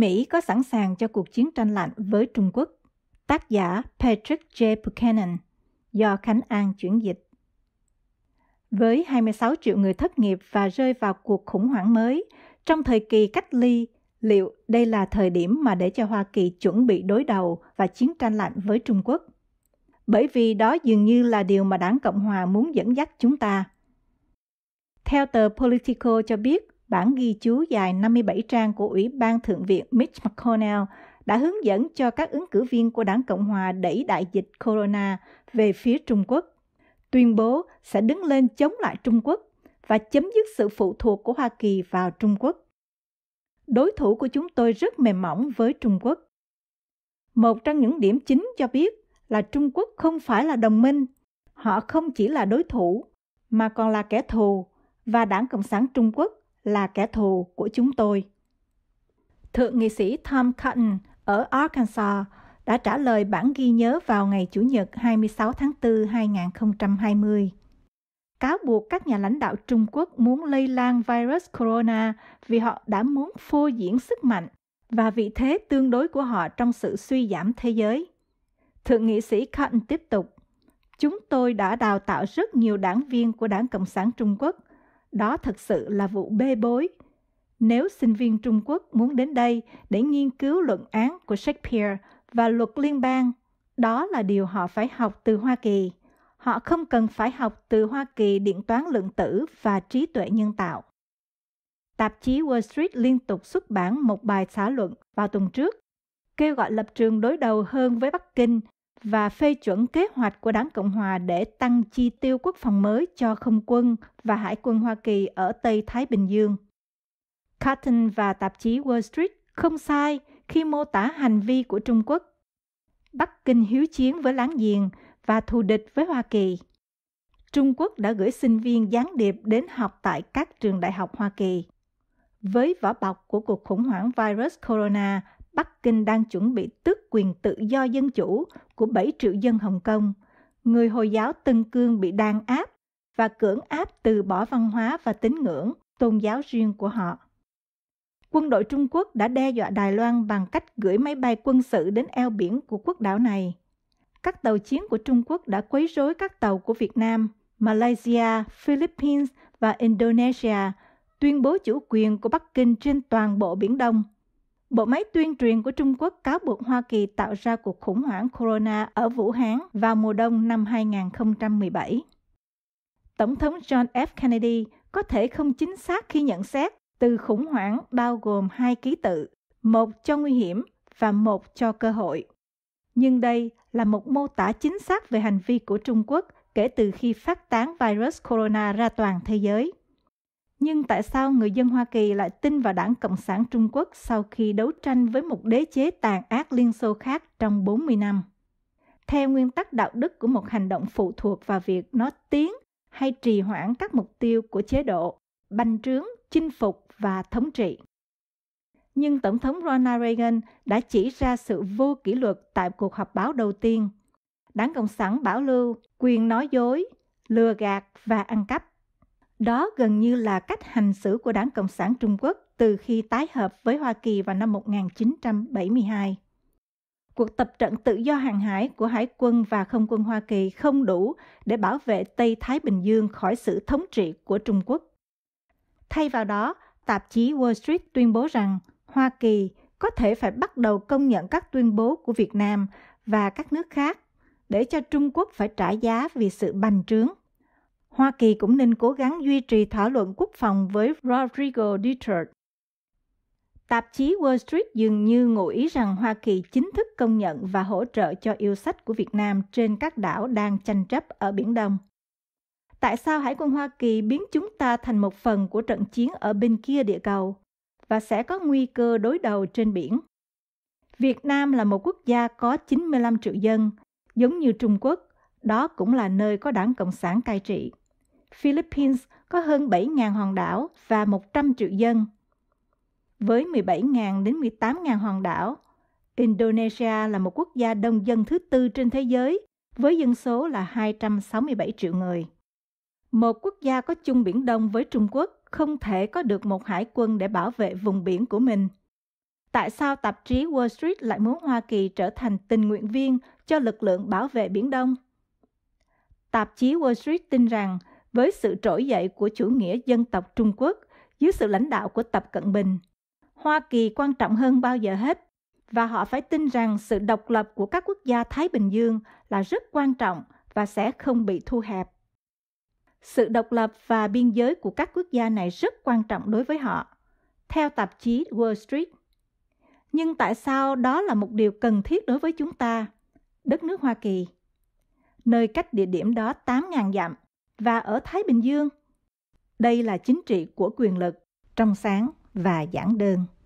Mỹ có sẵn sàng cho cuộc chiến tranh lạnh với Trung Quốc. Tác giả Patrick J. Buchanan, do Khánh An chuyển dịch. Với 26 triệu người thất nghiệp và rơi vào cuộc khủng hoảng mới, trong thời kỳ cách ly, liệu đây là thời điểm mà để cho Hoa Kỳ chuẩn bị đối đầu và chiến tranh lạnh với Trung Quốc? Bởi vì đó dường như là điều mà đảng Cộng hòa muốn dẫn dắt chúng ta. Theo tờ Politico cho biết, bản ghi chú dài 57 trang của Ủy ban Thượng viện Mitch McConnell đã hướng dẫn cho các ứng cử viên của đảng Cộng hòa đẩy đại dịch corona về phía Trung Quốc, tuyên bố sẽ đứng lên chống lại Trung Quốc và chấm dứt sự phụ thuộc của Hoa Kỳ vào Trung Quốc. Đối thủ của chúng tôi rất mềm mỏng với Trung Quốc. Một trong những điểm chính cho biết là Trung Quốc không phải là đồng minh, họ không chỉ là đối thủ mà còn là kẻ thù và Đảng Cộng sản Trung Quốc là kẻ thù của chúng tôi. Thượng nghị sĩ Tom Cotton ở Arkansas đã trả lời bản ghi nhớ vào ngày Chủ nhật 26 tháng 4 2020. Cáo buộc các nhà lãnh đạo Trung Quốc muốn lây lan virus corona vì họ đã muốn phô diễn sức mạnh và vị thế tương đối của họ trong sự suy giảm thế giới. Thượng nghị sĩ Cotton tiếp tục, Chúng tôi đã đào tạo rất nhiều đảng viên của Đảng Cộng sản Trung Quốc – đó thật sự là vụ bê bối. Nếu sinh viên Trung Quốc muốn đến đây để nghiên cứu luận án của Shakespeare và luật liên bang, đó là điều họ phải học từ Hoa Kỳ. Họ không cần phải học từ Hoa Kỳ điện toán lượng tử và trí tuệ nhân tạo. Tạp chí Wall Street liên tục xuất bản một bài xã luận vào tuần trước kêu gọi lập trường đối đầu hơn với Bắc Kinh và phê chuẩn kế hoạch của đảng Cộng hòa để tăng chi tiêu quốc phòng mới cho không quân và hải quân Hoa Kỳ ở Tây Thái Bình Dương. Cotton và tạp chí Wall Street không sai khi mô tả hành vi của Trung Quốc. Bắc Kinh hiếu chiến với láng giềng và thù địch với Hoa Kỳ. Trung Quốc đã gửi sinh viên gián điệp đến học tại các trường đại học Hoa Kỳ. Với vỏ bọc của cuộc khủng hoảng virus corona Bắc Kinh đang chuẩn bị tước quyền tự do dân chủ của 7 triệu dân Hồng Kông, người Hồi giáo Tân Cương bị đàn áp và cưỡng áp từ bỏ văn hóa và tín ngưỡng, tôn giáo riêng của họ. Quân đội Trung Quốc đã đe dọa Đài Loan bằng cách gửi máy bay quân sự đến eo biển của quốc đảo này. Các tàu chiến của Trung Quốc đã quấy rối các tàu của Việt Nam, Malaysia, Philippines và Indonesia, tuyên bố chủ quyền của Bắc Kinh trên toàn bộ Biển Đông – Bộ máy tuyên truyền của Trung Quốc cáo buộc Hoa Kỳ tạo ra cuộc khủng hoảng corona ở Vũ Hán vào mùa đông năm 2017. Tổng thống John F. Kennedy có thể không chính xác khi nhận xét từ khủng hoảng bao gồm hai ký tự, một cho nguy hiểm và một cho cơ hội. Nhưng đây là một mô tả chính xác về hành vi của Trung Quốc kể từ khi phát tán virus corona ra toàn thế giới. Nhưng tại sao người dân Hoa Kỳ lại tin vào đảng Cộng sản Trung Quốc sau khi đấu tranh với một đế chế tàn ác Liên Xô khác trong 40 năm? Theo nguyên tắc đạo đức của một hành động phụ thuộc vào việc nó tiến hay trì hoãn các mục tiêu của chế độ, bành trướng, chinh phục và thống trị. Nhưng Tổng thống Ronald Reagan đã chỉ ra sự vô kỷ luật tại cuộc họp báo đầu tiên. Đảng Cộng sản bảo lưu quyền nói dối, lừa gạt và ăn cắp đó gần như là cách hành xử của Đảng Cộng sản Trung Quốc từ khi tái hợp với Hoa Kỳ vào năm 1972. Cuộc tập trận tự do hàng hải của Hải quân và Không quân Hoa Kỳ không đủ để bảo vệ Tây Thái Bình Dương khỏi sự thống trị của Trung Quốc. Thay vào đó, tạp chí Wall Street tuyên bố rằng Hoa Kỳ có thể phải bắt đầu công nhận các tuyên bố của Việt Nam và các nước khác để cho Trung Quốc phải trả giá vì sự bành trướng Hoa Kỳ cũng nên cố gắng duy trì thảo luận quốc phòng với Rodrigo Duterte. Tạp chí Wall Street dường như ngụ ý rằng Hoa Kỳ chính thức công nhận và hỗ trợ cho yêu sách của Việt Nam trên các đảo đang tranh chấp ở Biển Đông. Tại sao Hải quân Hoa Kỳ biến chúng ta thành một phần của trận chiến ở bên kia địa cầu và sẽ có nguy cơ đối đầu trên biển? Việt Nam là một quốc gia có 95 triệu dân, giống như Trung Quốc, đó cũng là nơi có đảng Cộng sản cai trị. Philippines có hơn 7.000 hòn đảo và 100 triệu dân. Với 17.000 đến 18.000 hòn đảo, Indonesia là một quốc gia đông dân thứ tư trên thế giới với dân số là 267 triệu người. Một quốc gia có chung Biển Đông với Trung Quốc không thể có được một hải quân để bảo vệ vùng biển của mình. Tại sao tạp chí Wall Street lại muốn Hoa Kỳ trở thành tình nguyện viên cho lực lượng bảo vệ Biển Đông? Tạp chí Wall Street tin rằng với sự trỗi dậy của chủ nghĩa dân tộc Trung Quốc dưới sự lãnh đạo của Tập Cận Bình. Hoa Kỳ quan trọng hơn bao giờ hết và họ phải tin rằng sự độc lập của các quốc gia Thái Bình Dương là rất quan trọng và sẽ không bị thu hẹp. Sự độc lập và biên giới của các quốc gia này rất quan trọng đối với họ, theo tạp chí Wall Street. Nhưng tại sao đó là một điều cần thiết đối với chúng ta, đất nước Hoa Kỳ? Nơi cách địa điểm đó 8.000 dặm, và ở Thái Bình Dương. Đây là chính trị của quyền lực, trong sáng và giản đơn.